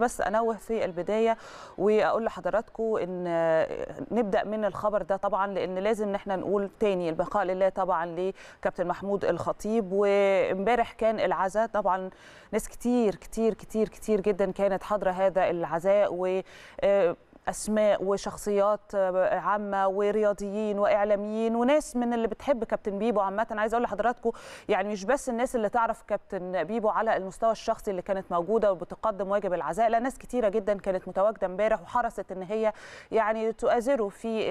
بس انوه في البدايه واقول لحضراتكم ان نبدا من الخبر ده طبعا لان لازم ان احنا نقول تاني البقاء لله طبعا لكابتن محمود الخطيب وامبارح كان العزاء طبعا ناس كتير كتير كتير كتير جدا كانت حاضره هذا العزاء و آه اسماء وشخصيات آه، عامه ورياضيين واعلاميين وناس من اللي بتحب كابتن بيبو عامه عايز اقول لحضراتكم يعني مش بس الناس اللي تعرف كابتن بيبو على المستوى الشخصي اللي كانت موجوده وبتقدم واجب العزاء لا ناس كتيره جدا كانت متواجده امبارح وحرصت ان هي يعني تؤازره في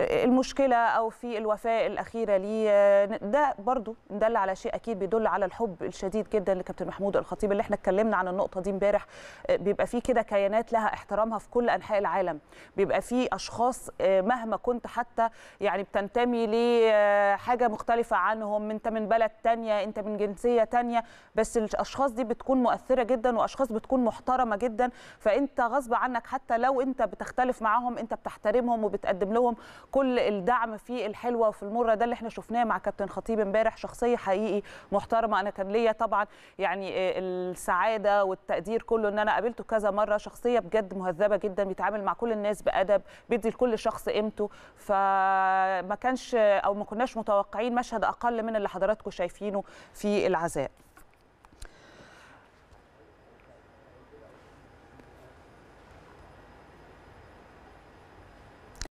المشكله او في الوفاه الاخيره ليه آه، ده برضو دل على شيء اكيد بيدل على الحب الشديد جدا لكابتن محمود الخطيب اللي احنا اتكلمنا عن النقطه دي امبارح آه، بيبقى فيه كده كيانات لها احترامها في كل انحاء العالم بيبقى في اشخاص آه، مهما كنت حتى يعني بتنتمي لحاجه آه، مختلفه عنهم انت من بلد تانية انت من جنسيه تانية بس الاشخاص دي بتكون مؤثره جدا واشخاص بتكون محترمه جدا فانت غصب عنك حتى لو انت بتختلف معاهم انت بتحترمهم وبتقدم لهم كل الدعم في الحلوه وفي المره ده اللي احنا شفناه مع كابتن خطيب امبارح شخصيه حقيقي محترمه انا كان ليا طبعا يعني آه، السعاده والتقدير كله ان انا قابلته كذا مره شخصيه بجد مهذبه جدا بيتعامل مع كل الناس بادب بيدي لكل شخص قيمته فما كانش او ما كناش متوقعين مشهد اقل من اللي حضراتكم شايفينه في العزاء